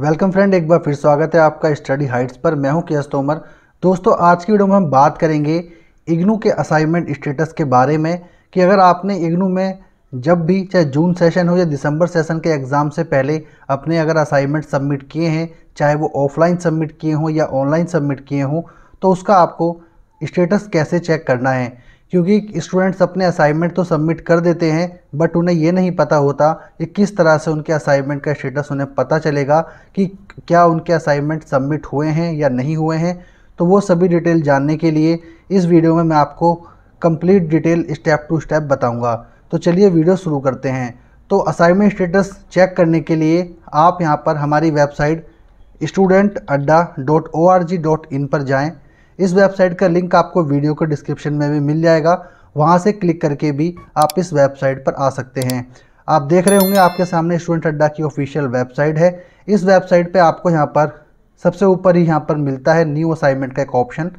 welcome friend एक बार फिर स्वागत है आपका स्टडी हाइट्स पर मैं हूं केस तोमर दोस्तों आज की वीडियो में हम बात करेंगे इग्नू के असाइनमेंट स्टेटस के बारे में कि अगर आपने इग्नू में जब भी चाहे जून सेशन हो या दिसंबर सेशन के एग्ज़ाम से पहले अपने अगर असाइनमेंट सबमिट किए हैं चाहे वो ऑफलाइन सबमिट किए हों या ऑनलाइन सबमिट किए हों तो उसका आपको स्टेटस कैसे चेक करना है क्योंकि स्टूडेंट्स अपने असाइनमेंट तो सबमिट कर देते हैं बट उन्हें ये नहीं पता होता कि किस तरह से उनके असाइनमेंट का स्टेटस उन्हें पता चलेगा कि क्या उनके असाइनमेंट सबमिट हुए हैं या नहीं हुए हैं तो वो सभी डिटेल जानने के लिए इस वीडियो में मैं आपको complete detail step to step बताऊँगा तो चलिए वीडियो शुरू करते हैं तो असाइनमेंट स्टेटस चेक करने के लिए आप यहाँ पर हमारी website student Adda dot O R G dot in पर जाएँ इस वेबसाइट का लिंक आपको वीडियो के डिस्क्रिप्शन में भी मिल जाएगा वहाँ से क्लिक करके भी आप इस वेबसाइट पर आ सकते हैं आप देख रहे होंगे आपके सामने स्टूडेंट अड्डा की ऑफिशियल वेबसाइट है इस वेबसाइट पे आपको यहाँ पर सबसे ऊपर ही यहाँ पर मिलता है न्यू असाइनमेंट का एक ऑप्शन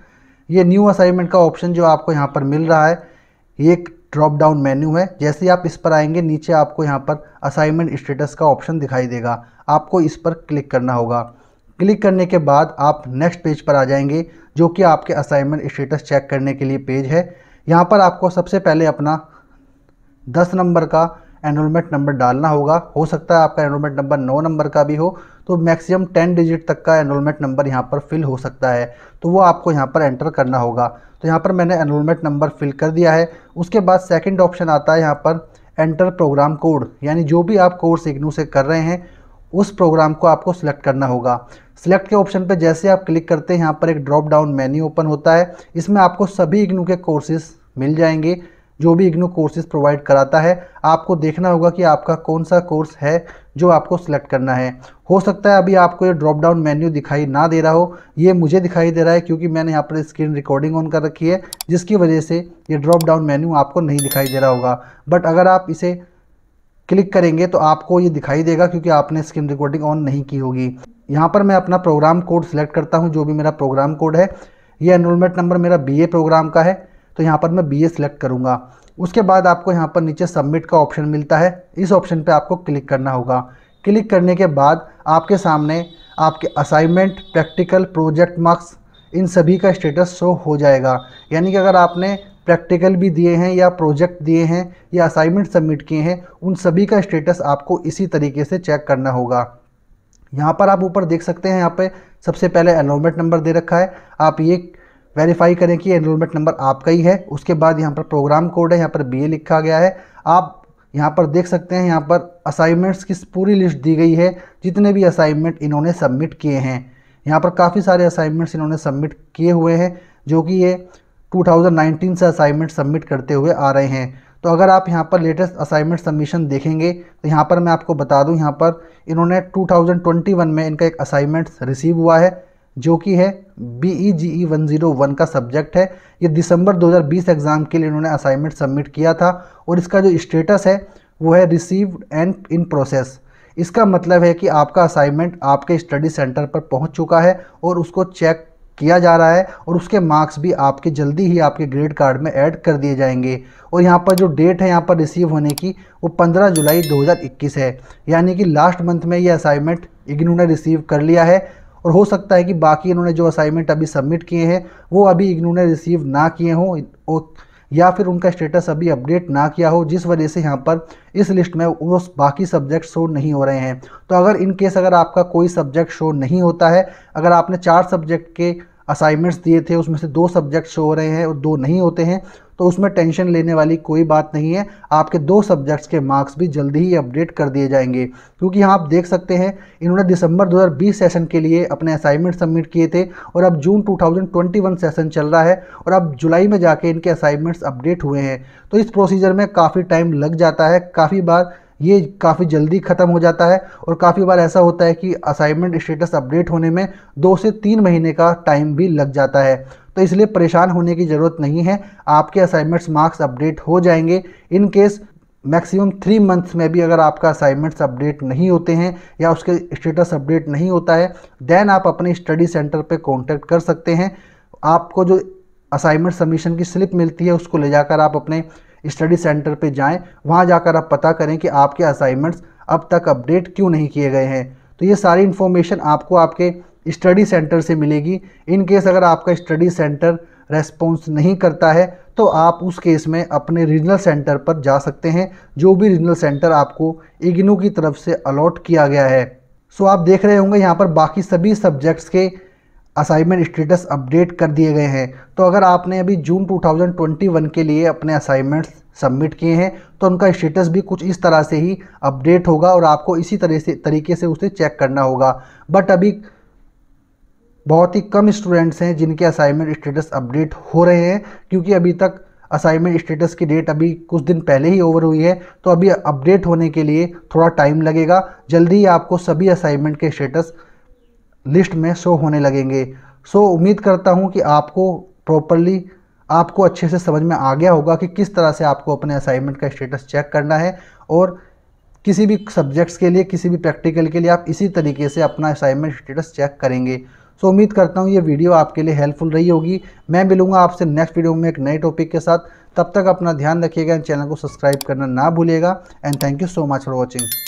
ये न्यू असाइनमेंट का ऑप्शन जो आपको यहाँ पर मिल रहा है ये एक ड्रॉप डाउन मेन्यू है जैसे ही आप इस पर आएंगे नीचे आपको यहाँ पर असाइनमेंट स्टेटस का ऑप्शन दिखाई देगा आपको इस पर क्लिक करना होगा क्लिक करने के बाद आप नेक्स्ट पेज पर आ जाएंगे जो कि आपके असाइनमेंट स्टेटस चेक करने के लिए पेज है यहाँ पर आपको सबसे पहले अपना दस नंबर का एनरोलमेंट नंबर डालना होगा हो सकता है आपका एनरोलमेंट नंबर नौ नंबर का भी हो तो मैक्सिमम टेन डिजिट तक का एनरोलमेंट नंबर यहाँ पर फिल हो सकता है तो वो आपको यहाँ पर एंटर करना होगा तो यहाँ पर मैंने एनरोलमेंट नंबर फिल कर दिया है उसके बाद सेकंड ऑप्शन आता है यहाँ पर एंटर प्रोग्राम कोड यानी जो भी आप कोर्स इग्नू से कर रहे हैं उस प्रोग्राम को आपको सिलेक्ट करना होगा सिलेक्ट के ऑप्शन पर जैसे आप क्लिक करते हैं यहाँ पर एक ड्रॉप डाउन मेन्यू ओपन होता है इसमें आपको सभी इग्नू के कोर्सेज मिल जाएंगे जो भी इग्नू कोर्सेज प्रोवाइड कराता है आपको देखना होगा कि आपका कौन सा कोर्स है जो आपको सिलेक्ट करना है हो सकता है अभी आपको ये ड्रॉप डाउन मेन्यू दिखाई ना दे रहा हो ये मुझे दिखाई दे रहा है क्योंकि मैंने यहाँ पर स्क्रीन रिकॉर्डिंग ऑन कर रखी है जिसकी वजह से ये ड्रॉप डाउन मेन्यू आपको नहीं दिखाई दे रहा होगा बट अगर आप इसे क्लिक करेंगे तो आपको ये दिखाई देगा क्योंकि आपने स्क्रीन रिकॉर्डिंग ऑन नहीं की होगी यहाँ पर मैं अपना प्रोग्राम कोड सिलेक्ट करता हूँ जो भी मेरा प्रोग्राम कोड है ये एनरोलमेंट नंबर मेरा बी प्रोग्राम का है तो यहाँ पर मैं बी सिलेक्ट करूँगा उसके बाद आपको यहाँ पर नीचे सबमिट का ऑप्शन मिलता है इस ऑप्शन पर आपको क्लिक करना होगा क्लिक करने के बाद आपके सामने आपके असाइनमेंट प्रैक्टिकल प्रोजेक्ट मार्क्स इन सभी का स्टेटस शो हो जाएगा यानी कि अगर आपने प्रैक्टिकल भी दिए हैं या प्रोजेक्ट दिए हैं या असाइनमेंट सबमिट किए हैं उन सभी का स्टेटस आपको इसी तरीके से चेक करना होगा यहाँ पर आप ऊपर देख सकते हैं यहाँ पे सबसे पहले एनरोलमेंट नंबर दे रखा है आप ये वेरीफाई करें कि एनरोलमेंट नंबर आपका ही है उसके बाद यहाँ पर प्रोग्राम कोड है यहाँ पर बी लिखा गया है आप यहाँ पर देख सकते हैं यहाँ पर असाइनमेंट्स की पूरी लिस्ट दी गई है जितने भी असाइनमेंट इन्होंने सबमिट किए हैं यहाँ पर काफ़ी सारे असाइनमेंट्स इन्होंने सबमिट किए हुए हैं जो कि ये 2019 से असाइनमेंट सबमिट करते हुए आ रहे हैं तो अगर आप यहाँ पर लेटेस्ट असाइनमेंट सबमिशन देखेंगे तो यहाँ पर मैं आपको बता दूँ यहाँ पर इन्होंने 2021 में इनका एक असाइनमेंट रिसीव हुआ है जो कि है B E G E one zero one का सब्जेक्ट है ये दिसंबर 2020 एग्ज़ाम के लिए इन्होंने असाइनमेंट सबमिट किया था और इसका जो स्टेटस है वो है रिसीव्ड एंड इन प्रोसेस इसका मतलब है कि आपका असाइनमेंट आपके स्टडी सेंटर पर पहुंच चुका है और उसको चेक किया जा रहा है और उसके मार्क्स भी आपके जल्दी ही आपके ग्रेड कार्ड में ऐड कर दिए जाएंगे और यहाँ पर जो डेट है यहाँ पर रिसीव होने की वो 15 जुलाई 2021 है यानी कि लास्ट मंथ में ये असाइनमेंट इग्नू ने रिसीव कर लिया है और हो सकता है कि बाकी इन्होंने जो असाइनमेंट अभी सबमिट किए हैं वो अभी इग्नू ने रिसीव ना किए हों या फिर उनका स्टेटस अभी अपडेट ना किया हो जिस वजह से यहाँ पर इस लिस्ट में वो बाकी सब्जेक्ट शो नहीं हो रहे हैं तो अगर इन केस अगर आपका कोई सब्जेक्ट शो नहीं होता है अगर आपने चार सब्जेक्ट के असाइनमेंट्स दिए थे उसमें से दो सब्जेक्ट्स हो रहे हैं और दो नहीं होते हैं तो उसमें टेंशन लेने वाली कोई बात नहीं है आपके दो सब्जेक्ट्स के मार्क्स भी जल्दी ही अपडेट कर दिए जाएंगे क्योंकि यहाँ आप देख सकते हैं इन्होंने दिसंबर 2020 सेशन के लिए अपने असाइनमेंट सबमिट किए थे और अब जून 2021 सेशन चल रहा है और अब जुलाई में जाके इनके असाइनमेंट्स अपडेट हुए हैं तो इस प्रोसीजर में काफ़ी टाइम लग जाता है काफ़ी बार ये काफ़ी जल्दी ख़त्म हो जाता है और काफ़ी बार ऐसा होता है कि असाइनमेंट स्टेटस अपडेट होने में दो से तीन महीने का टाइम भी लग जाता है तो इसलिए परेशान होने की ज़रूरत नहीं है आपके असाइनमेंट्स मार्क्स अपडेट हो जाएंगे in case maximum three months में भी अगर आपका असाइनमेंट्स अपडेट नहीं होते हैं या उसके स्टेटस अपडेट नहीं होता है देन आप अपने स्टडी सेंटर पर कॉन्टेक्ट कर सकते हैं आपको जो असाइनमेंट सबमिशन की स्लिप मिलती है उसको ले जाकर आप अपने स्टडी सेंटर पे जाएं वहाँ जाकर आप पता करें कि आपके असाइनमेंट्स अब तक अपडेट क्यों नहीं किए गए हैं तो ये सारी इन्फॉर्मेशन आपको आपके स्टडी सेंटर से मिलेगी इन केस अगर आपका स्टडी सेंटर रेस्पॉन्स नहीं करता है तो आप उस केस में अपने रीजनल सेंटर पर जा सकते हैं जो भी रीजनल सेंटर आपको इग्नू की तरफ से अलॉट किया गया है सो आप देख रहे होंगे यहाँ पर बाकी सभी सब्जेक्ट्स के असाइनमेंट स्टेटस अपडेट कर दिए गए हैं तो अगर आपने अभी जून 2021 के लिए अपने असाइनमेंट्स सबमिट किए हैं तो उनका स्टेटस भी कुछ इस तरह से ही अपडेट होगा और आपको इसी तरह से तरीके से उसे चेक करना होगा बट अभी बहुत ही कम स्टूडेंट्स हैं जिनके असाइनमेंट स्टेटस अपडेट हो रहे हैं क्योंकि अभी तक असाइनमेंट स्टेटस की डेट अभी कुछ दिन पहले ही ओवर हुई है तो अभी अपडेट होने के लिए थोड़ा टाइम लगेगा जल्दी ही आपको सभी असाइनमेंट के स्टेटस लिस्ट में शो होने लगेंगे सो so, उम्मीद करता हूँ कि आपको प्रॉपरली आपको अच्छे से समझ में आ गया होगा कि किस तरह से आपको अपने असाइनमेंट का स्टेटस चेक करना है और किसी भी सब्जेक्ट्स के लिए किसी भी प्रैक्टिकल के लिए आप इसी तरीके से अपना असाइनमेंट स्टेटस चेक करेंगे सो so, उम्मीद करता हूँ ये वीडियो आपके लिए हेल्पफुल रही होगी मैं मिलूंगा आपसे नेक्स्ट वीडियो में एक नए टॉपिक के साथ तब तक अपना ध्यान रखिएगा एंड चैनल को सब्सक्राइब करना ना भूलिएगा and thank you so much for watching